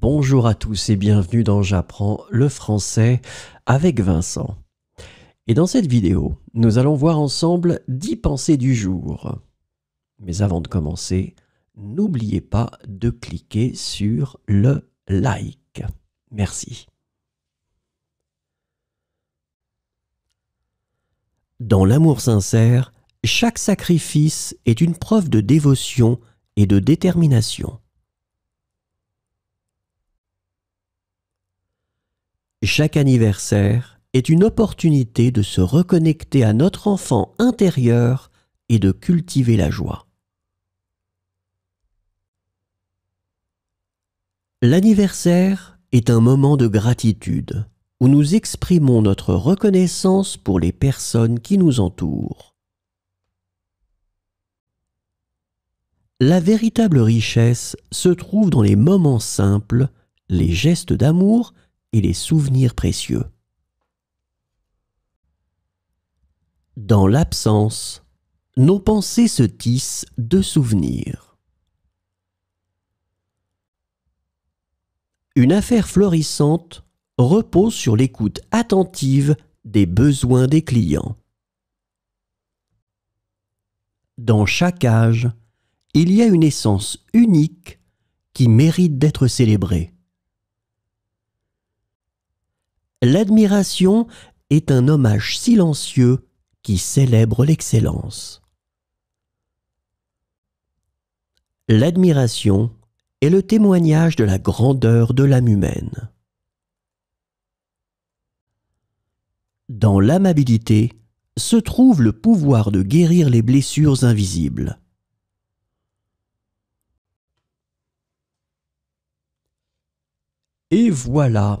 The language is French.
Bonjour à tous et bienvenue dans J'apprends le français avec Vincent. Et dans cette vidéo, nous allons voir ensemble 10 pensées du jour. Mais avant de commencer, n'oubliez pas de cliquer sur le like. Merci. Dans l'amour sincère, chaque sacrifice est une preuve de dévotion et de détermination. Chaque anniversaire est une opportunité de se reconnecter à notre enfant intérieur et de cultiver la joie. L'anniversaire est un moment de gratitude où nous exprimons notre reconnaissance pour les personnes qui nous entourent. La véritable richesse se trouve dans les moments simples, les gestes d'amour et les souvenirs précieux. Dans l'absence, nos pensées se tissent de souvenirs. Une affaire florissante repose sur l'écoute attentive des besoins des clients. Dans chaque âge, il y a une essence unique qui mérite d'être célébrée. l'admiration est un hommage silencieux qui célèbre l'excellence. L'admiration est le témoignage de la grandeur de l'âme humaine. Dans l'amabilité se trouve le pouvoir de guérir les blessures invisibles. Et voilà,